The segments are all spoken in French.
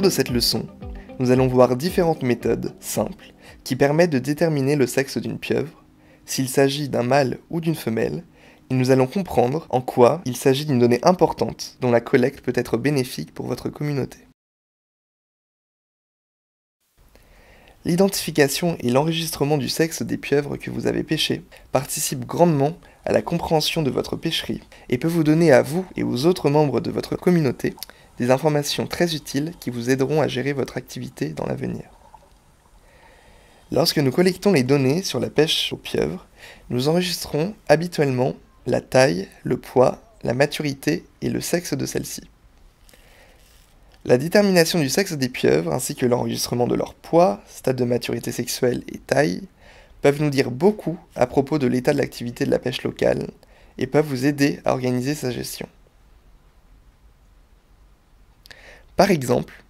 de cette leçon, nous allons voir différentes méthodes simples qui permettent de déterminer le sexe d'une pieuvre, s'il s'agit d'un mâle ou d'une femelle, et nous allons comprendre en quoi il s'agit d'une donnée importante dont la collecte peut être bénéfique pour votre communauté. L'identification et l'enregistrement du sexe des pieuvres que vous avez pêchées participent grandement à la compréhension de votre pêcherie et peut vous donner à vous et aux autres membres de votre communauté des informations très utiles qui vous aideront à gérer votre activité dans l'avenir. Lorsque nous collectons les données sur la pêche aux pieuvres, nous enregistrons habituellement la taille, le poids, la maturité et le sexe de celle-ci. La détermination du sexe des pieuvres ainsi que l'enregistrement de leur poids, stade de maturité sexuelle et taille peuvent nous dire beaucoup à propos de l'état de l'activité de la pêche locale et peuvent vous aider à organiser sa gestion. Par exemple,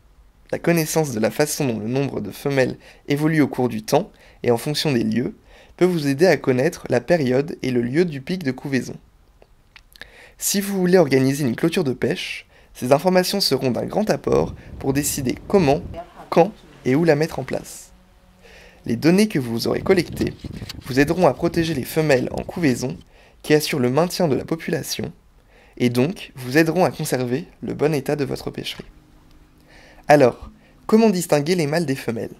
la connaissance de la façon dont le nombre de femelles évolue au cours du temps et en fonction des lieux peut vous aider à connaître la période et le lieu du pic de couvaison. Si vous voulez organiser une clôture de pêche, ces informations seront d'un grand apport pour décider comment, quand et où la mettre en place. Les données que vous aurez collectées vous aideront à protéger les femelles en couvaison qui assurent le maintien de la population et donc vous aideront à conserver le bon état de votre pêcherie. Alors, comment distinguer les mâles des femelles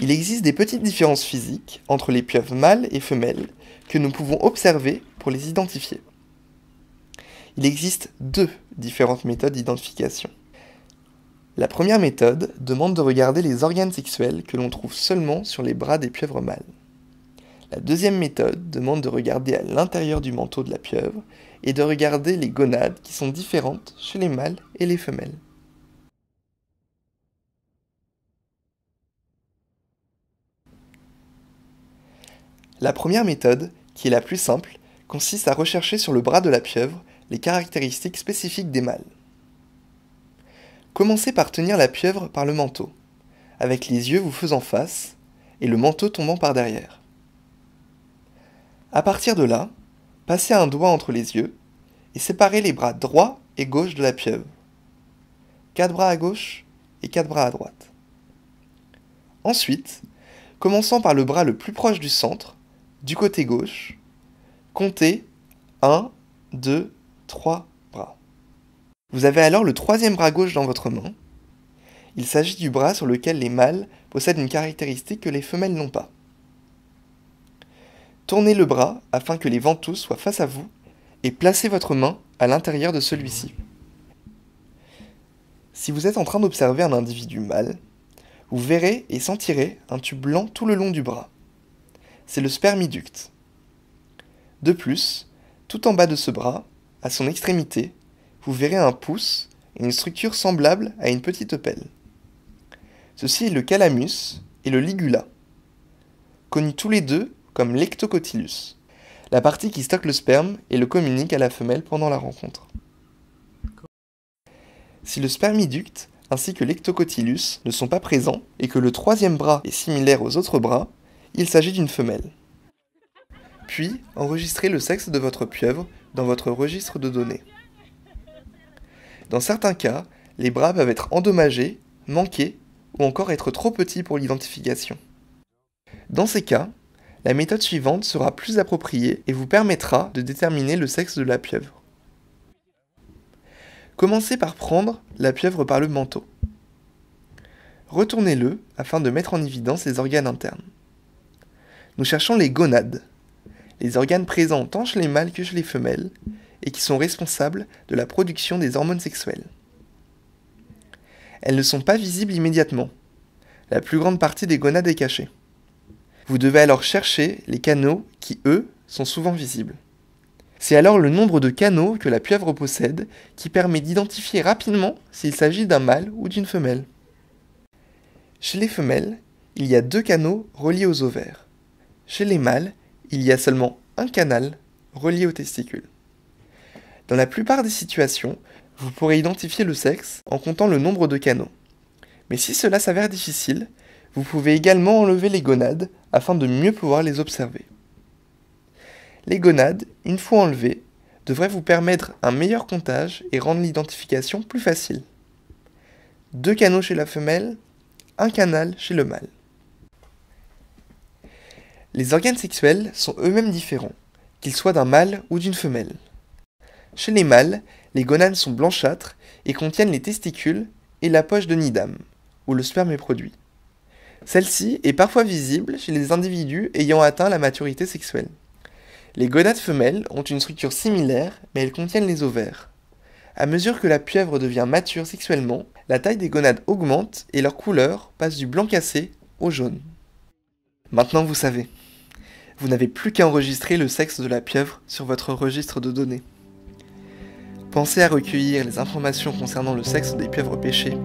Il existe des petites différences physiques entre les pieuvres mâles et femelles que nous pouvons observer pour les identifier. Il existe deux différentes méthodes d'identification. La première méthode demande de regarder les organes sexuels que l'on trouve seulement sur les bras des pieuvres mâles. La deuxième méthode demande de regarder à l'intérieur du manteau de la pieuvre et de regarder les gonades qui sont différentes chez les mâles et les femelles. La première méthode, qui est la plus simple, consiste à rechercher sur le bras de la pieuvre les caractéristiques spécifiques des mâles. Commencez par tenir la pieuvre par le manteau, avec les yeux vous faisant face et le manteau tombant par derrière. À partir de là, passez un doigt entre les yeux et séparez les bras droit et gauche de la pieuvre. Quatre bras à gauche et quatre bras à droite. Ensuite, commençant par le bras le plus proche du centre, du côté gauche, comptez 1, 2, 3 bras. Vous avez alors le troisième bras gauche dans votre main. Il s'agit du bras sur lequel les mâles possèdent une caractéristique que les femelles n'ont pas. Tournez le bras afin que les ventouses soient face à vous et placez votre main à l'intérieur de celui-ci. Si vous êtes en train d'observer un individu mâle, vous verrez et sentirez un tube blanc tout le long du bras c'est le spermiducte. De plus, tout en bas de ce bras, à son extrémité, vous verrez un pouce et une structure semblable à une petite pelle. Ceci est le calamus et le ligula, connus tous les deux comme l'ectocotylus, la partie qui stocke le sperme et le communique à la femelle pendant la rencontre. Si le spermiducte ainsi que l'ectocotylus ne sont pas présents et que le troisième bras est similaire aux autres bras, il s'agit d'une femelle. Puis, enregistrez le sexe de votre pieuvre dans votre registre de données. Dans certains cas, les bras peuvent être endommagés, manqués ou encore être trop petits pour l'identification. Dans ces cas, la méthode suivante sera plus appropriée et vous permettra de déterminer le sexe de la pieuvre. Commencez par prendre la pieuvre par le manteau. Retournez-le afin de mettre en évidence les organes internes nous cherchons les gonades, les organes présents tant chez les mâles que chez les femelles, et qui sont responsables de la production des hormones sexuelles. Elles ne sont pas visibles immédiatement. La plus grande partie des gonades est cachée. Vous devez alors chercher les canaux qui, eux, sont souvent visibles. C'est alors le nombre de canaux que la pieuvre possède qui permet d'identifier rapidement s'il s'agit d'un mâle ou d'une femelle. Chez les femelles, il y a deux canaux reliés aux ovaires. Chez les mâles, il y a seulement un canal relié au testicules. Dans la plupart des situations, vous pourrez identifier le sexe en comptant le nombre de canaux. Mais si cela s'avère difficile, vous pouvez également enlever les gonades afin de mieux pouvoir les observer. Les gonades, une fois enlevées, devraient vous permettre un meilleur comptage et rendre l'identification plus facile. Deux canaux chez la femelle, un canal chez le mâle. Les organes sexuels sont eux-mêmes différents, qu'ils soient d'un mâle ou d'une femelle. Chez les mâles, les gonades sont blanchâtres et contiennent les testicules et la poche de nidam, où le sperme est produit. Celle-ci est parfois visible chez les individus ayant atteint la maturité sexuelle. Les gonades femelles ont une structure similaire, mais elles contiennent les ovaires. À mesure que la pieuvre devient mature sexuellement, la taille des gonades augmente et leur couleur passe du blanc cassé au jaune. Maintenant vous savez vous n'avez plus qu'à enregistrer le sexe de la pieuvre sur votre registre de données. Pensez à recueillir les informations concernant le sexe des pieuvres pêchées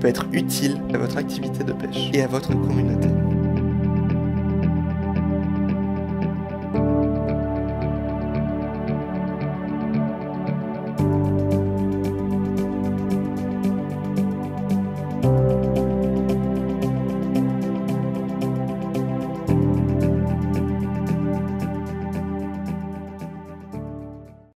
peut être utile à votre activité de pêche et à votre communauté.